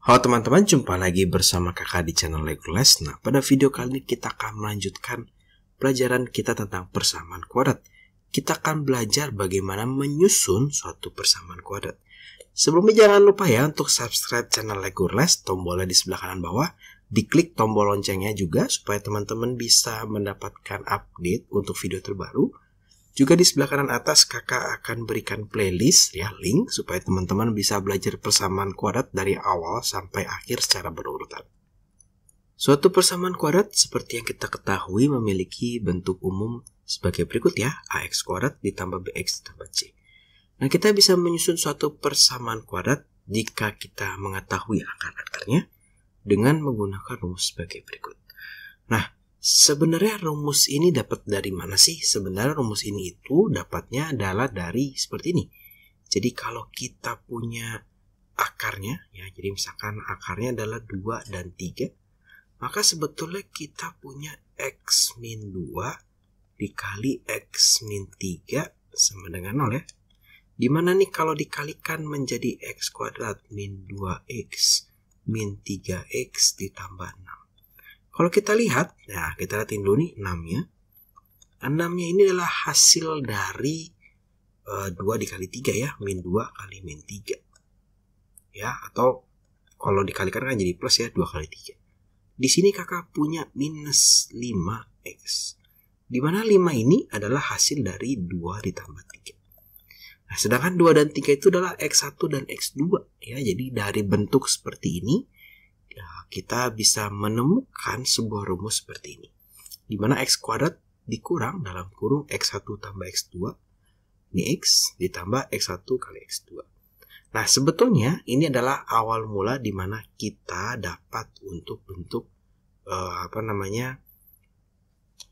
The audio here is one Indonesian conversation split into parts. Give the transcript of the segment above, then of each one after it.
Halo teman-teman, jumpa lagi bersama kakak di channel Les. Nah, pada video kali ini kita akan melanjutkan pelajaran kita tentang persamaan kuadrat. Kita akan belajar bagaimana menyusun suatu persamaan kuadrat. Sebelumnya jangan lupa ya untuk subscribe channel Lego Les tombolnya di sebelah kanan bawah. Diklik tombol loncengnya juga supaya teman-teman bisa mendapatkan update untuk video terbaru juga di sebelah kanan atas kakak akan berikan playlist ya link supaya teman-teman bisa belajar persamaan kuadrat dari awal sampai akhir secara berurutan. Suatu persamaan kuadrat seperti yang kita ketahui memiliki bentuk umum sebagai berikut ya, ax kuadrat ditambah bx ditambah c. Nah kita bisa menyusun suatu persamaan kuadrat jika kita mengetahui akar-akarnya dengan menggunakan rumus sebagai berikut. Nah, Sebenarnya rumus ini dapat dari mana sih? Sebenarnya rumus ini itu dapatnya adalah dari seperti ini. Jadi kalau kita punya akarnya, ya, jadi misalkan akarnya adalah 2 dan 3, maka sebetulnya kita punya X min 2 dikali X min 3 sama dengan 0 ya. Dimana nih kalau dikalikan menjadi X kuadrat min 2X min 3X ditambah 6. Kalau kita lihat, nah kita lihat dulu nih 6-nya. 6-nya ini adalah hasil dari e, eh, 2 dikali 3 ya, min 2 kali min 3. Ya, atau kalau dikalikan kan jadi plus ya, 2 kali 3. Di sini kakak punya minus 5x. Dimana 5 ini adalah hasil dari 2 ditambah 3. Nah, sedangkan 2 dan 3 itu adalah X1 dan X2. ya Jadi dari bentuk seperti ini, kita bisa menemukan sebuah rumus seperti ini. Di mana x kuadrat dikurang dalam kurung x1 tambah x2, ini x ditambah x1 kali x2. Nah, sebetulnya ini adalah awal mula di mana kita dapat untuk bentuk uh, apa namanya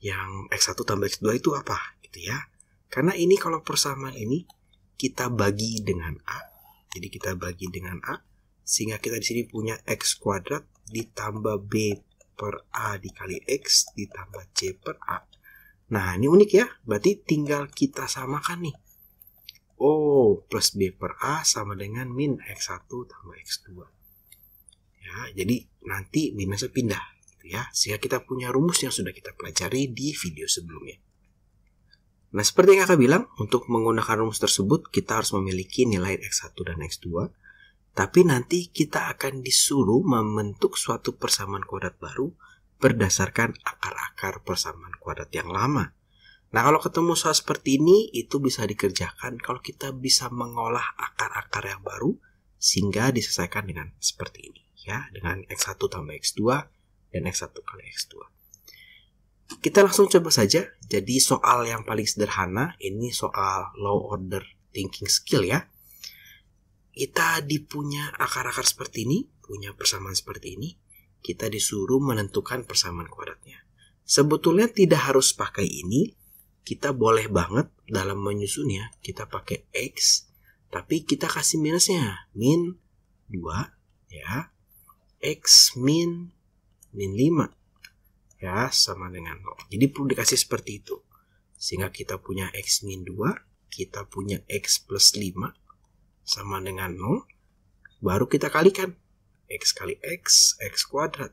yang x1 tambah x2 itu apa gitu ya. Karena ini kalau persamaan ini kita bagi dengan a. Jadi kita bagi dengan a sehingga kita di sini punya x kuadrat ditambah B per A dikali X ditambah C per A. Nah, ini unik ya. Berarti tinggal kita samakan nih. Oh, plus B per A sama dengan min X1 tambah X2. Ya, jadi nanti minusnya pindah. Gitu ya. Sehingga kita punya rumus yang sudah kita pelajari di video sebelumnya. Nah, seperti yang kakak bilang, untuk menggunakan rumus tersebut, kita harus memiliki nilai X1 dan X2 tapi nanti kita akan disuruh membentuk suatu persamaan kuadrat baru berdasarkan akar-akar persamaan kuadrat yang lama. Nah, kalau ketemu soal seperti ini, itu bisa dikerjakan kalau kita bisa mengolah akar-akar yang baru sehingga diselesaikan dengan seperti ini ya, dengan X1 tambah X2 dan X1 kali X2. Kita langsung coba saja. Jadi soal yang paling sederhana ini soal low order thinking skill ya kita dipunya akar-akar seperti ini, punya persamaan seperti ini, kita disuruh menentukan persamaan kuadratnya. Sebetulnya tidak harus pakai ini, kita boleh banget dalam menyusunnya, kita pakai X, tapi kita kasih minusnya, min 2, ya, X min, min 5, ya, sama dengan 0. Jadi perlu dikasih seperti itu. Sehingga kita punya X min 2, kita punya X plus 5, sama dengan 0, baru kita kalikan. X kali X, X kuadrat.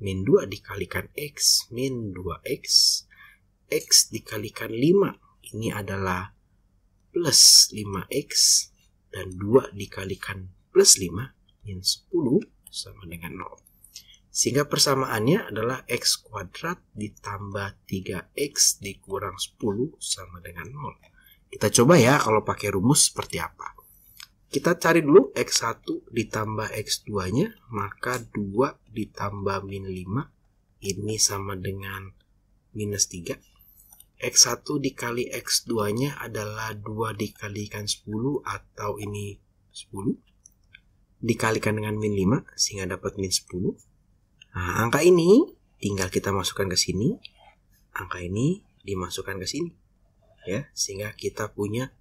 Min 2 dikalikan X, min 2X. X dikalikan 5, ini adalah plus 5X. Dan 2 dikalikan plus 5, min 10 sama dengan 0. Sehingga persamaannya adalah X kuadrat ditambah 3X dikurang 10 sama dengan 0. Kita coba ya kalau pakai rumus seperti apa. Kita cari dulu X1 ditambah X2-nya, maka 2 ditambah min 5, ini sama dengan minus 3. X1 dikali X2-nya adalah 2 dikalikan 10 atau ini 10. Dikalikan dengan min 5, sehingga dapat min 10. Nah, angka ini tinggal kita masukkan ke sini. Angka ini dimasukkan ke sini. Ya, sehingga kita punya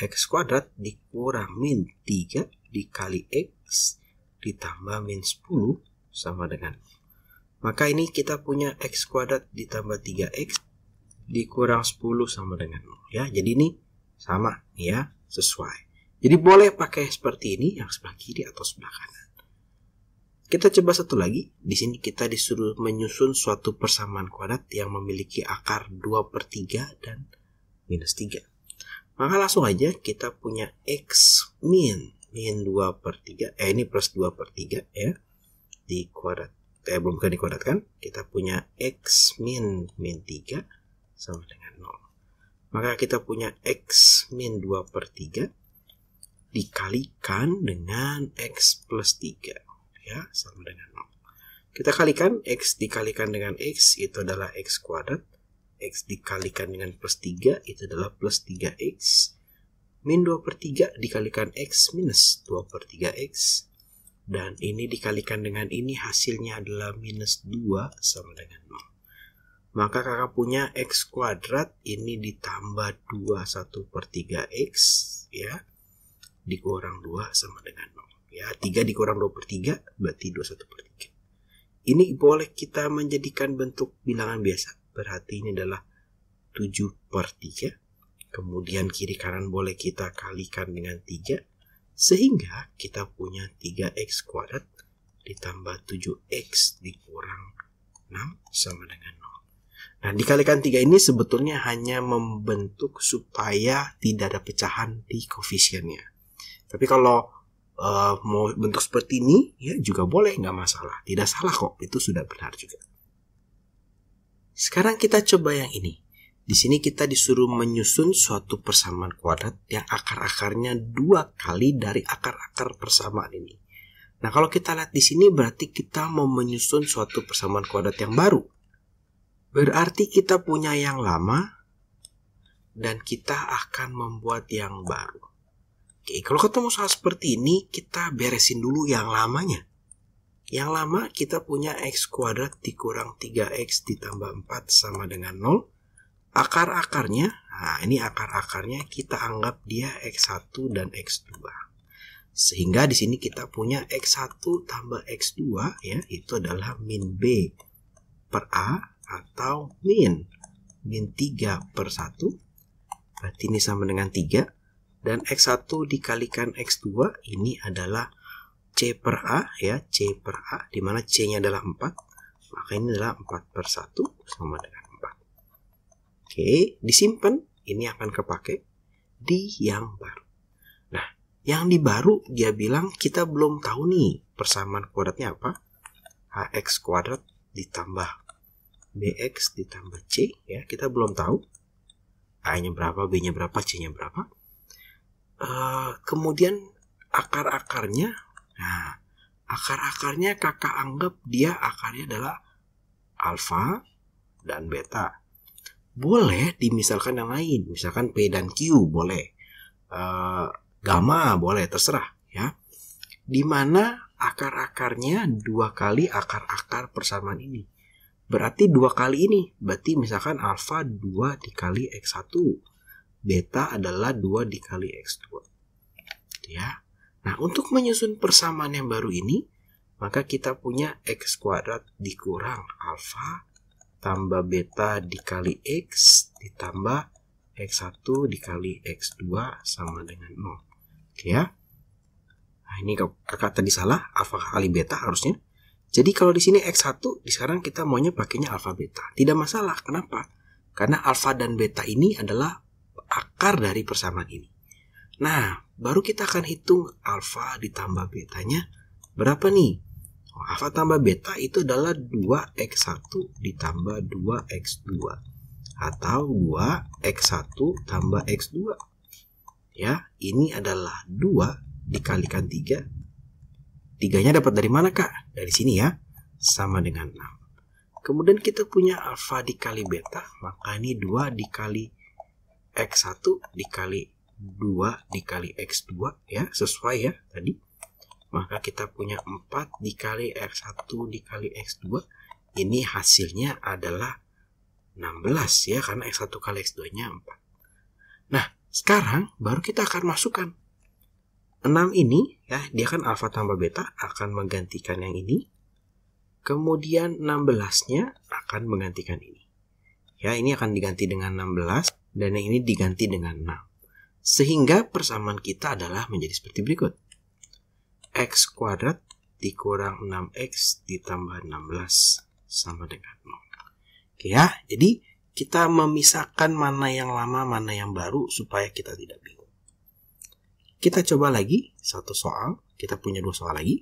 X kuadrat dikurang min 3 dikali X ditambah min 10 sama dengan. Maka ini kita punya X kuadrat ditambah 3X dikurang 10 sama dengan 0. Ya, jadi ini sama ya, sesuai. Jadi boleh pakai seperti ini yang sebelah kiri atau sebelah kanan. Kita coba satu lagi. Di sini kita disuruh menyusun suatu persamaan kuadrat yang memiliki akar 2 per 3 dan minus 3. Maka langsung aja kita punya X min. Min 2 per 3. Eh ini plus 2 per 3 ya. Di kuadrat. Eh belum bukan di kuadrat kan. Kita punya X min min 3 sama dengan 0. Maka kita punya X min 2 per 3 dikalikan dengan X plus 3 ya sama dengan 0 kita kalikan X dikalikan dengan X itu adalah X kuadrat X dikalikan dengan plus 3 itu adalah plus 3X. Min 2 per 3 dikalikan X minus 2 per 3X. Dan ini dikalikan dengan ini hasilnya adalah minus 2 sama dengan 0. Maka kakak punya X kuadrat ini ditambah 2 1 per 3X ya. Dikurang 2 sama dengan 0. Ya, 3 dikurang 2 per 3 berarti 21 per 3. Ini boleh kita menjadikan bentuk bilangan biasa berarti ini adalah 7 per 3. Kemudian kiri kanan boleh kita kalikan dengan 3. Sehingga kita punya 3x kuadrat ditambah 7x dikurang 6 sama dengan 0. Nah, dikalikan 3 ini sebetulnya hanya membentuk supaya tidak ada pecahan di koefisiennya. Tapi kalau uh, mau bentuk seperti ini, ya juga boleh, nggak masalah. Tidak salah kok, itu sudah benar juga. Sekarang kita coba yang ini. Di sini kita disuruh menyusun suatu persamaan kuadrat yang akar-akarnya dua kali dari akar-akar persamaan ini. Nah, kalau kita lihat di sini berarti kita mau menyusun suatu persamaan kuadrat yang baru. Berarti kita punya yang lama dan kita akan membuat yang baru. Oke, kalau ketemu soal seperti ini, kita beresin dulu yang lamanya. Yang lama kita punya x kuadrat dikurang 3x ditambah 4 sama dengan 0. Akar-akarnya, nah ini akar-akarnya kita anggap dia x1 dan x2. Sehingga di sini kita punya x1 tambah x2 ya, itu adalah min b per a atau min min 3 per 1. Berarti ini sama dengan 3. Dan x1 dikalikan x2 ini adalah C per A ya C per A di mana C nya adalah 4 maka ini adalah 4 per 1 sama dengan 4 oke disimpan ini akan kepake di yang baru nah yang di baru dia bilang kita belum tahu nih persamaan kuadratnya apa hx kuadrat ditambah bx ditambah c ya kita belum tahu a nya berapa b nya berapa c nya berapa uh, kemudian akar akarnya Nah, akar-akarnya kakak anggap dia akarnya adalah alfa dan beta. Boleh dimisalkan yang lain, misalkan P dan Q boleh. E, gamma boleh, terserah ya. Di mana akar-akarnya dua kali akar-akar persamaan ini. Berarti dua kali ini, berarti misalkan alfa dua dikali X1, beta adalah dua dikali X2. Ya, Nah, untuk menyusun persamaan yang baru ini, maka kita punya x kuadrat dikurang alfa tambah beta dikali x ditambah x1 dikali x2 sama dengan 0. Oke gitu ya. Nah, ini kakak tadi salah, alfa kali beta harusnya. Jadi kalau di sini x1 di sekarang kita maunya pakainya alfa beta. Tidak masalah. Kenapa? Karena alfa dan beta ini adalah akar dari persamaan ini. Nah, baru kita akan hitung alfa ditambah betanya berapa nih? Oh, alfa tambah beta itu adalah 2x1 ditambah 2x2 atau 2x1 tambah x2. Ya, ini adalah 2 dikalikan 3. Tiganya dapat dari mana, Kak? Dari sini ya. Sama dengan 6. Kemudian kita punya alfa dikali beta, maka ini 2 dikali x1 dikali 2 dikali X2 ya, sesuai ya tadi. Maka kita punya 4 dikali X1 dikali X2. Ini hasilnya adalah 16 ya, karena X1 kali X2-nya 4. Nah, sekarang baru kita akan masukkan 6 ini ya, dia kan alfa tambah beta akan menggantikan yang ini. Kemudian 16-nya akan menggantikan ini. Ya, ini akan diganti dengan 16 dan yang ini diganti dengan 6. Sehingga persamaan kita adalah menjadi seperti berikut. X kuadrat dikurang 6X ditambah 16 sama dengan 0. Oke ya, jadi kita memisahkan mana yang lama, mana yang baru supaya kita tidak bingung. Kita coba lagi satu soal, kita punya dua soal lagi.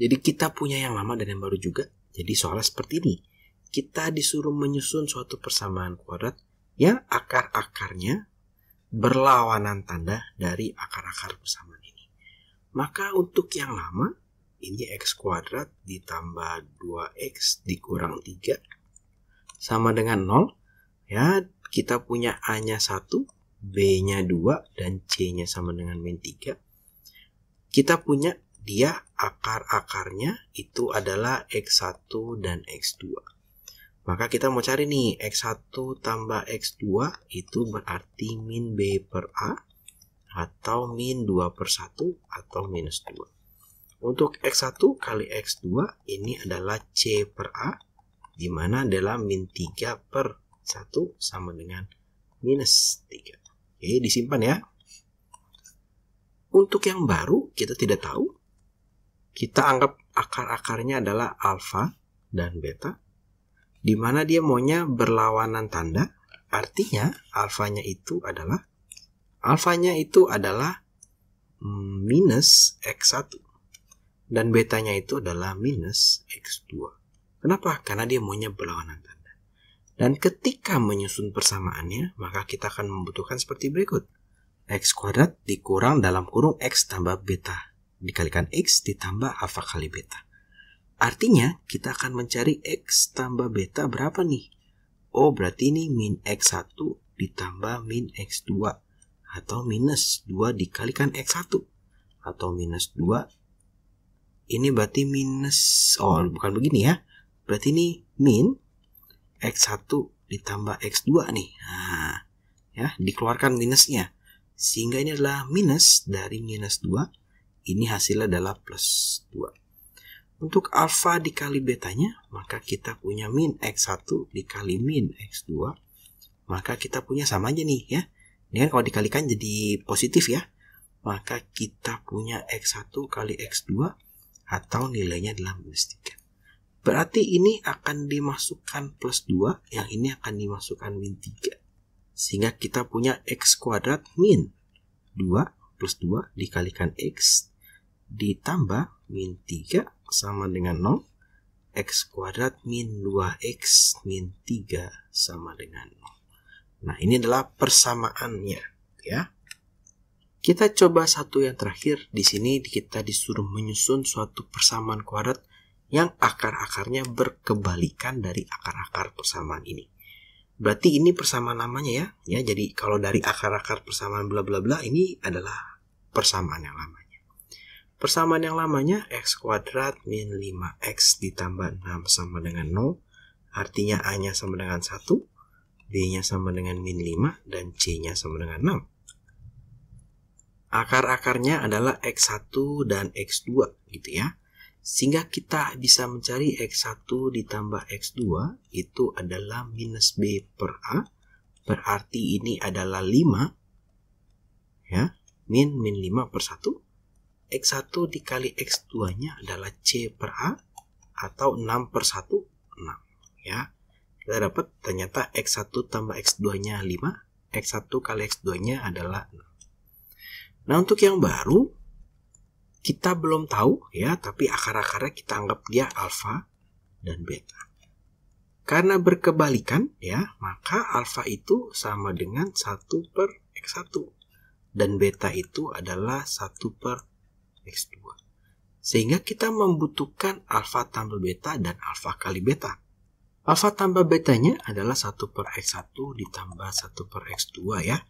Jadi kita punya yang lama dan yang baru juga. Jadi soalnya seperti ini. Kita disuruh menyusun suatu persamaan kuadrat yang akar-akarnya berlawanan tanda dari akar-akar persamaan ini. Maka untuk yang lama, ini x kuadrat ditambah 2x dikurang 3 sama dengan 0. Ya, kita punya A-nya 1, B-nya 2, dan C-nya sama dengan min 3. Kita punya dia akar-akarnya itu adalah X1 dan X2. Maka kita mau cari nih X1 tambah X2 itu berarti min B per A atau min 2 per 1 atau minus 2. Untuk X1 kali X2 ini adalah C per A di mana adalah min 3 per 1 sama dengan minus 3. Oke, disimpan ya. Untuk yang baru kita tidak tahu. Kita anggap akar-akarnya adalah alfa dan beta di mana dia maunya berlawanan tanda. Artinya alfanya itu adalah alfanya itu adalah minus x1 dan betanya itu adalah minus x2. Kenapa? Karena dia maunya berlawanan tanda. Dan ketika menyusun persamaannya, maka kita akan membutuhkan seperti berikut. x kuadrat dikurang dalam kurung x tambah beta dikalikan x ditambah alfa kali beta. Artinya, kita akan mencari X tambah beta berapa nih? Oh, berarti ini min X1 ditambah min X2 atau minus 2 dikalikan X1 atau minus 2 ini berarti minus oh bukan begini ya berarti ini min X1 ditambah X2 nih nah, ya dikeluarkan minusnya sehingga ini adalah minus dari minus 2 ini hasilnya adalah plus 2 untuk alfa dikali betanya, maka kita punya min X1 dikali min X2. Maka kita punya sama aja nih ya. Ini kan kalau dikalikan jadi positif ya. Maka kita punya X1 kali X2 atau nilainya adalah minus 3. Berarti ini akan dimasukkan plus 2, yang ini akan dimasukkan min 3. Sehingga kita punya X kuadrat min 2 plus 2 dikalikan X ditambah min 3 sama dengan 0. X kuadrat min 2X min 3 sama dengan 0. Nah, ini adalah persamaannya. ya. Kita coba satu yang terakhir. Di sini kita disuruh menyusun suatu persamaan kuadrat yang akar-akarnya berkebalikan dari akar-akar persamaan ini berarti ini persamaan lamanya ya ya jadi kalau dari akar-akar persamaan bla bla bla ini adalah persamaan yang lama Persamaan yang lamanya x kuadrat min 5x ditambah 6 sama dengan 0. Artinya A-nya sama dengan 1, B-nya sama dengan min 5, dan C-nya sama dengan 6. Akar-akarnya adalah X1 dan X2 gitu ya. Sehingga kita bisa mencari X1 ditambah X2 itu adalah minus B per A. Berarti ini adalah 5 ya min min 5 per 1 X1 dikali X2-nya adalah C per A atau 6 per 1, 6. Ya, kita dapat ternyata X1 tambah X2-nya 5, X1 kali X2-nya adalah 6. Nah, untuk yang baru, kita belum tahu ya, tapi akar-akarnya kita anggap dia alfa dan beta. Karena berkebalikan ya, maka alfa itu sama dengan 1 per X1 dan beta itu adalah 1 per X2. Sehingga kita membutuhkan alfa tambah beta dan alfa kali beta. Alfa tambah betanya adalah 1 per X1 ditambah 1 per X2 ya.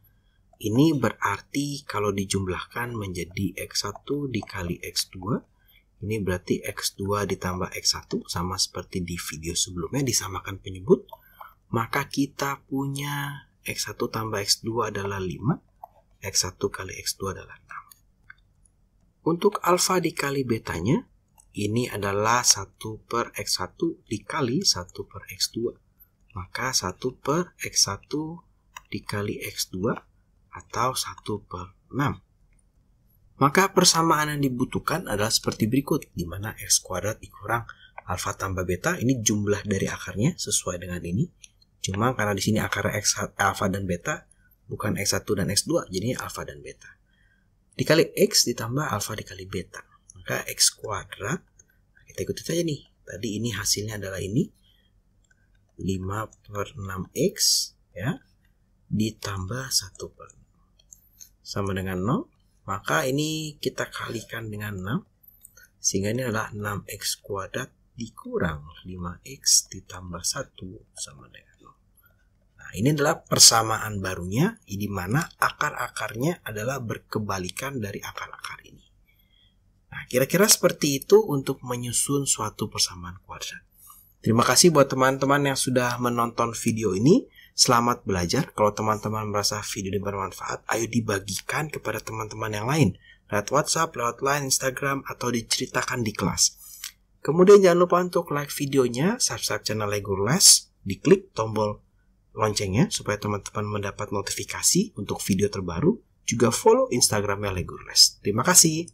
Ini berarti kalau dijumlahkan menjadi X1 dikali X2. Ini berarti X2 ditambah X1 sama seperti di video sebelumnya disamakan penyebut. Maka kita punya X1 tambah X2 adalah 5. X1 kali X2 adalah 6. Untuk alfa dikali betanya, ini adalah 1 per X1 dikali 1 per X2. Maka 1 per X1 dikali X2 atau 1 per 6. Maka persamaan yang dibutuhkan adalah seperti berikut, di mana X kuadrat dikurang alfa tambah beta, ini jumlah dari akarnya sesuai dengan ini. Cuma karena di sini akar X alfa dan beta, bukan X1 dan X2, jadinya alfa dan beta dikali X ditambah alfa dikali beta. Maka X kuadrat, kita ikuti saja nih. Tadi ini hasilnya adalah ini. 5 per 6X ya ditambah 1 per 6. Sama dengan 0. Maka ini kita kalikan dengan 6. Sehingga ini adalah 6X kuadrat dikurang 5X ditambah 1 sama dengan Nah, ini adalah persamaan barunya di mana akar-akarnya adalah berkebalikan dari akar-akar ini. Nah, kira-kira seperti itu untuk menyusun suatu persamaan kuadrat. Terima kasih buat teman-teman yang sudah menonton video ini. Selamat belajar. Kalau teman-teman merasa video ini bermanfaat, ayo dibagikan kepada teman-teman yang lain. Lewat WhatsApp, lewat line, Instagram, atau diceritakan di kelas. Kemudian jangan lupa untuk like videonya, subscribe channel Lego Les, diklik tombol loncengnya supaya teman-teman mendapat notifikasi untuk video terbaru. Juga follow Instagramnya Legurles. Terima kasih.